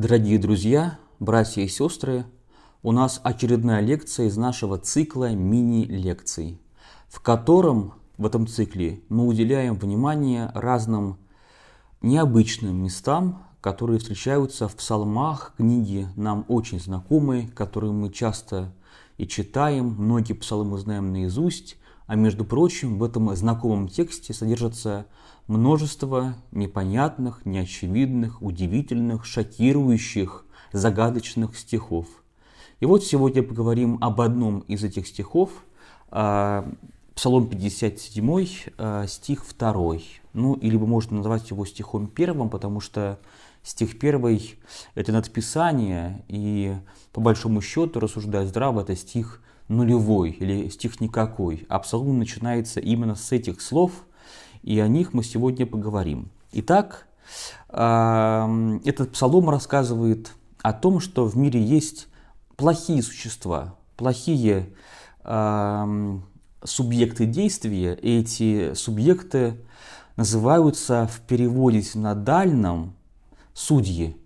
Дорогие друзья, братья и сестры, у нас очередная лекция из нашего цикла мини-лекций, в котором в этом цикле мы уделяем внимание разным необычным местам, которые встречаются в псалмах, книги нам очень знакомые, которые мы часто и читаем, многие псалмы знаем наизусть – а между прочим, в этом знакомом тексте содержится множество непонятных, неочевидных, удивительных, шокирующих, загадочных стихов. И вот сегодня поговорим об одном из этих стихов, а, Псалом 57, а, стих 2. Ну, или бы можно назвать его стихом первым, потому что стих первый – это надписание, и по большому счету, рассуждая здраво, это стих нулевой или стих никакой, а псалом начинается именно с этих слов, и о них мы сегодня поговорим. Итак, этот псалом рассказывает о том, что в мире есть плохие существа, плохие субъекты действия, и эти субъекты называются в переводе на синодальном судьи.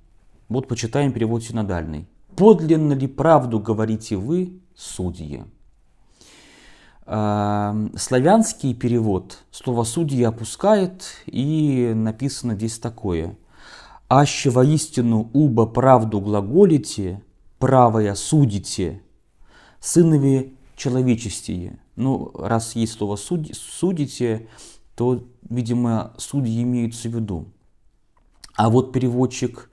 Вот почитаем перевод синодальный. «Подлинно ли правду говорите вы, судьи. Э, славянский перевод слово «судьи» опускает, и написано здесь такое. «Аще воистину уба правду глаголите, правое судите, сынове человечестие». Ну, раз есть слово «судите», то, видимо, судьи имеются в виду. А вот переводчик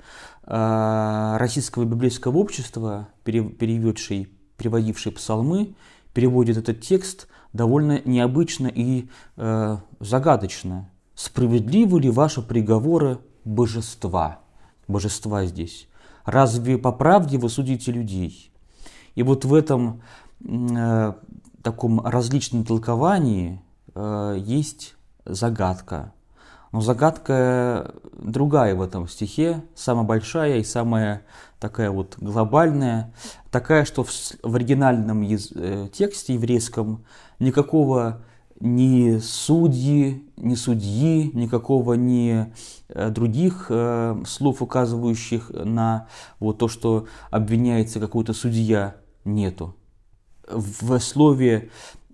э, Российского библейского общества, переведший переводивший псалмы, переводит этот текст довольно необычно и э, загадочно. «Справедливы ли ваши приговоры божества?» Божества здесь. «Разве по правде вы судите людей?» И вот в этом э, таком различном толковании э, есть загадка – но загадка э, другая в этом стихе, самая большая и самая такая вот глобальная, такая, что в, оригинальном э, тексте еврейском никакого ни судьи, ни судьи, никакого ни э, других э, слов, указывающих на вот то, что обвиняется какой-то судья, нету. В слове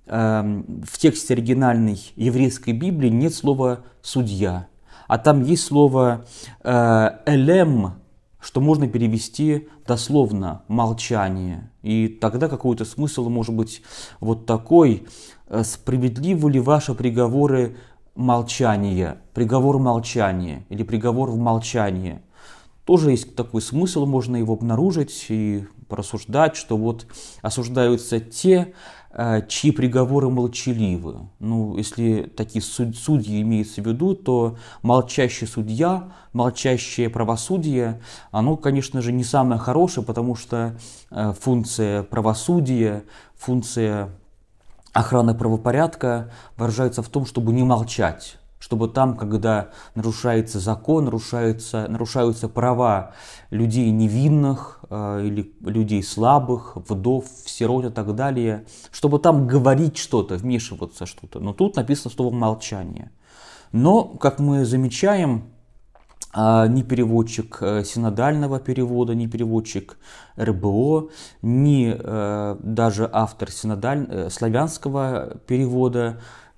Эм, в тексте оригинальной еврейской Библии нет слова «судья», а там есть слово э, «элем», что можно перевести дословно «молчание». И тогда какой-то смысл может быть вот такой. «Э, справедливы ли ваши приговоры молчания, приговор молчания или приговор в молчании? Тоже есть такой смысл, можно его обнаружить и порассуждать, что вот осуждаются те, Э, чьи приговоры молчаливы. Ну, если такие судьи имеются в виду, то молчащий судья, молчащее правосудие, оно, конечно же, не самое хорошее, потому что э, функция правосудия, функция охраны правопорядка выражается в том, чтобы не молчать чтобы там, когда нарушается закон, нарушаются, нарушаются права людей невинных э, или людей слабых, вдов, сирот и так далее, чтобы там говорить что-то, вмешиваться что-то. Но тут написано слово «молчание». Но, как мы замечаем, э, ни переводчик э, синодального перевода, ни переводчик РБО, ни э, даже автор синодаль... славянского перевода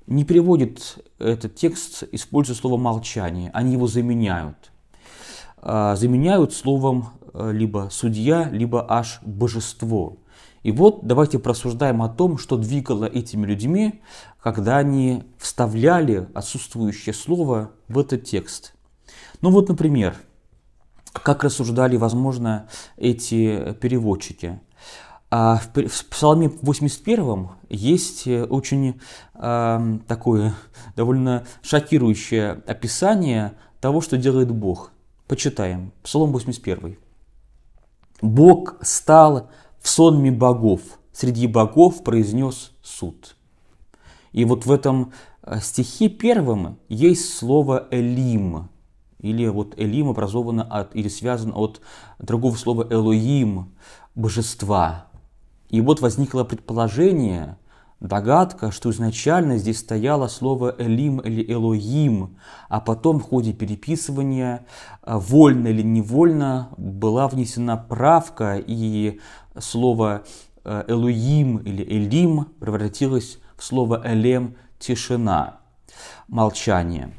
не приводит этот текст, используя слово «молчание», они его заменяют. А, заменяют словом э, либо «судья», либо аж «божество». И вот давайте просуждаем о том, что двигало этими людьми, когда они вставляли отсутствующее слово в этот текст. Ну вот, например, как рассуждали, возможно, эти переводчики – а в, в Псалме 81 есть э, очень э, такое довольно шокирующее описание того, что делает Бог. Почитаем. Псалом 81. «Бог стал в сонме богов, среди богов произнес суд». И вот в этом э, стихе первом есть слово «элим», или вот «элим» образовано от, или связано от другого слова «элоим», «божества», и вот возникло предположение, догадка, что изначально здесь стояло слово «элим» или «элоим», а потом в ходе переписывания, э, вольно или невольно, была внесена правка, и слово э, «элоим» или «элим» превратилось в слово «элем» – тишина, молчание –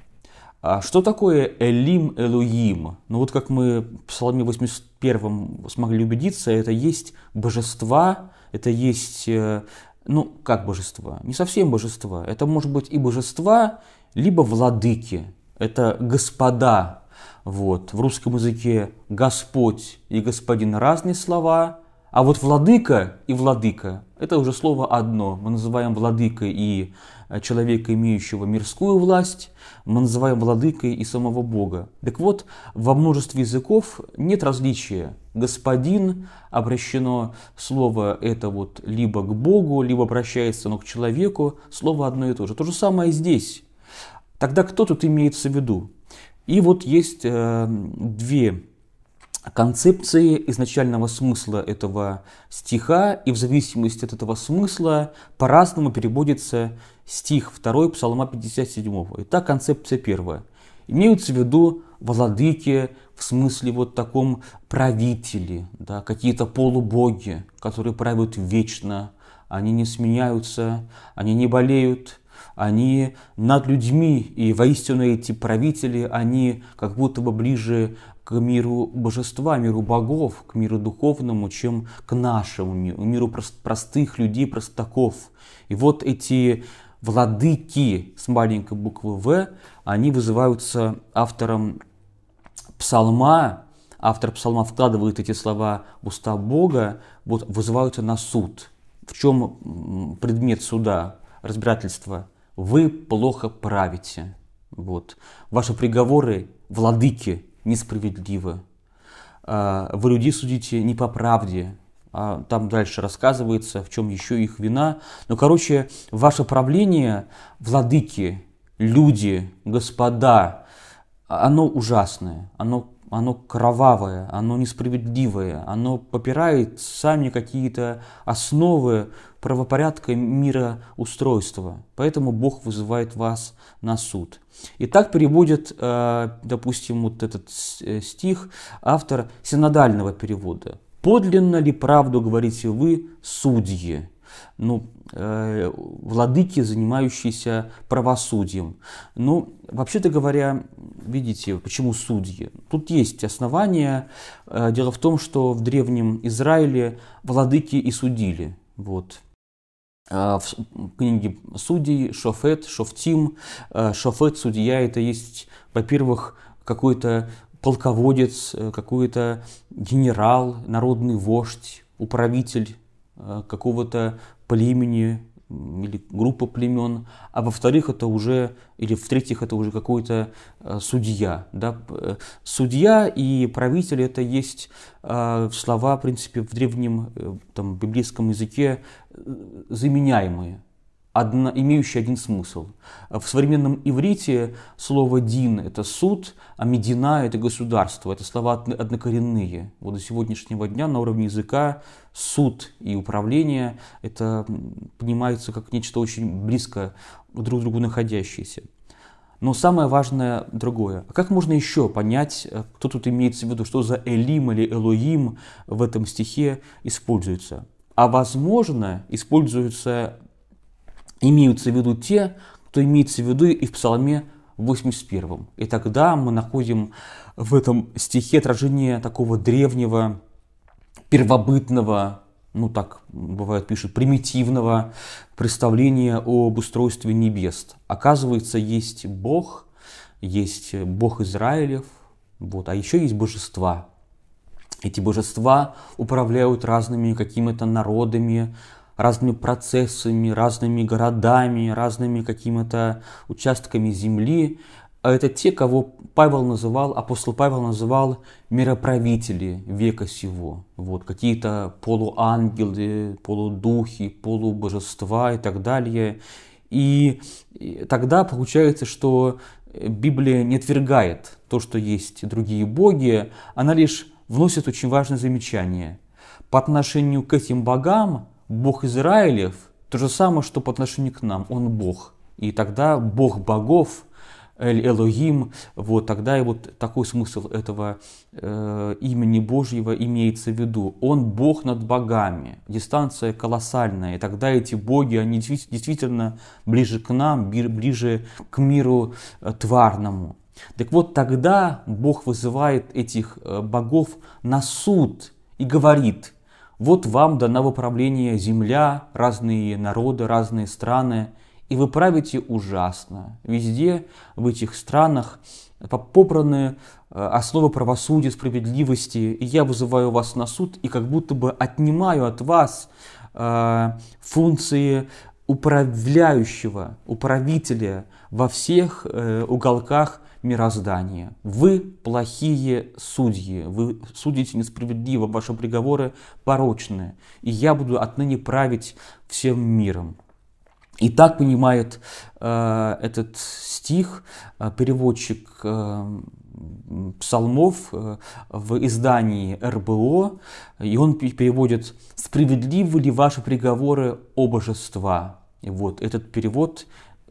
а что такое Элим Элуим? Ну вот как мы в Псалме 81 смогли убедиться, это есть божества, это есть, э, ну как божества, не совсем божества, это может быть и божества, либо владыки, это господа, вот. В русском языке «господь» и «господин» разные слова, а вот владыка и владыка – это уже слово одно. Мы называем владыкой и э, человека, имеющего мирскую власть, мы называем владыкой и самого Бога. Так вот, во множестве языков нет различия. Господин обращено слово это вот либо к Богу, либо обращается оно к человеку, слово одно и то же. То же самое здесь. Тогда кто тут имеется в виду? И вот есть э, две концепции изначального смысла этого стиха, и в зависимости от этого смысла по-разному переводится стих 2 Псалма 57. Итак, концепция первая. Имеются в виду владыки в смысле вот таком правители, да, какие-то полубоги, которые правят вечно, они не сменяются, они не болеют – они над людьми, и воистину эти правители, они как будто бы ближе к миру божества, миру богов, к миру духовному, чем к нашему миру, миру простых людей, простаков. И вот эти владыки с маленькой буквы «В», они вызываются автором псалма, автор псалма вкладывает эти слова в уста Бога, вот вызываются на суд. В чем предмет суда, разбирательства? Вы плохо правите. Вот. Ваши приговоры, владыки, несправедливо. А, вы людей судите не по правде. А там дальше рассказывается, в чем еще их вина. Но, короче, ваше правление, владыки, люди, господа, оно ужасное, оно оно кровавое, оно несправедливое, оно попирает сами какие-то основы правопорядка мира устройства. Поэтому Бог вызывает вас на суд. И так переводит, э, допустим, вот этот э, стих автор синодального перевода. «Подлинно ли правду говорите вы, судьи?» ну, э, владыки, занимающиеся правосудием. Ну, вообще-то говоря, видите, почему судьи? Тут есть основания. Дело в том, что в Древнем Израиле владыки и судили. Вот. А, в книге судей Шофет, Шофтим. А, шофет, судья, это есть, во-первых, какой-то полководец, э, какой-то генерал, народный вождь, управитель э, какого-то племени, или группа племен, а во-вторых, это уже, или в-третьих, это уже какой-то э, судья. Да? Э, судья и правитель – это есть э, слова, в принципе, в древнем там, библейском языке заменяемые одна, имеющий один смысл. В современном иврите слово «дин» — это суд, а «медина» — это государство. Это слова однокоренные. Вот до сегодняшнего дня на уровне языка суд и управление — это понимается как нечто очень близко друг к другу находящееся. Но самое важное другое. А как можно еще понять, э, кто тут имеется в виду, что за Элим или Элоим в этом стихе используется? А возможно, используется имеются в виду те, кто имеется в виду и в Псалме 81. И тогда мы находим в этом стихе отражение такого древнего, первобытного, ну так бывает пишут, примитивного представления об устройстве небес. Оказывается, есть Бог, есть Бог Израилев, вот, а еще есть божества. Эти божества управляют разными какими-то народами, разными процессами, разными городами, разными какими-то участками земли. А это те, кого Павел называл, апостол Павел называл мироправители века сего. Вот, какие-то полуангелы, полудухи, полубожества и так далее. И тогда получается, что Библия не отвергает то, что есть другие боги, она лишь вносит очень важное замечание. По отношению к этим богам Бог Израилев то же самое, что по отношению к нам. Он Бог. И тогда Бог богов, Эль Элогим, вот тогда и вот такой смысл этого э, имени Божьего имеется в виду. Он Бог над богами, дистанция колоссальная, и тогда эти боги, они действительно ближе к нам, ближе к миру э, тварному. Так вот тогда Бог вызывает этих э, богов на суд и говорит – вот вам дана в управление земля, разные народы, разные страны, и вы правите ужасно. Везде в этих странах попраны э, основы правосудия, справедливости, и я вызываю вас на суд и как будто бы отнимаю от вас э, функции управляющего, управителя во всех э, уголках мироздания. Вы плохие судьи, вы судите несправедливо, ваши приговоры порочные, и я буду отныне править всем миром. И так понимает э, этот стих э, переводчик э, псалмов э, в издании РБО, и он переводит «Справедливы ли ваши приговоры о божества?» И вот этот перевод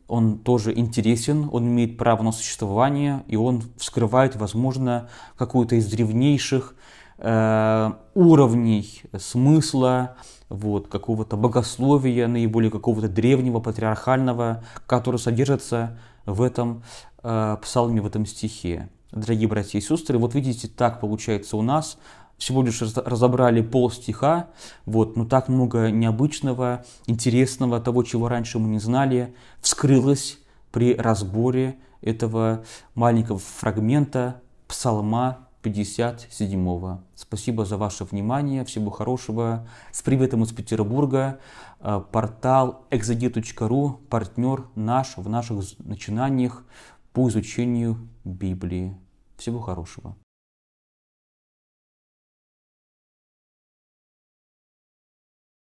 он тоже интересен, он имеет право на существование, и он вскрывает, возможно, какую-то из древнейших э, уровней смысла, вот, какого-то богословия, наиболее какого-то древнего, патриархального, который содержится в этом э, псалме, в этом стихе. Дорогие братья и сестры, вот видите, так получается у нас – всего лишь разобрали пол стиха, вот, но так много необычного, интересного, того, чего раньше мы не знали, вскрылось при разборе этого маленького фрагмента псалма 57-го. Спасибо за ваше внимание, всего хорошего. С приветом из Петербурга, э, портал exeget.ru, партнер наш в наших начинаниях по изучению Библии. Всего хорошего.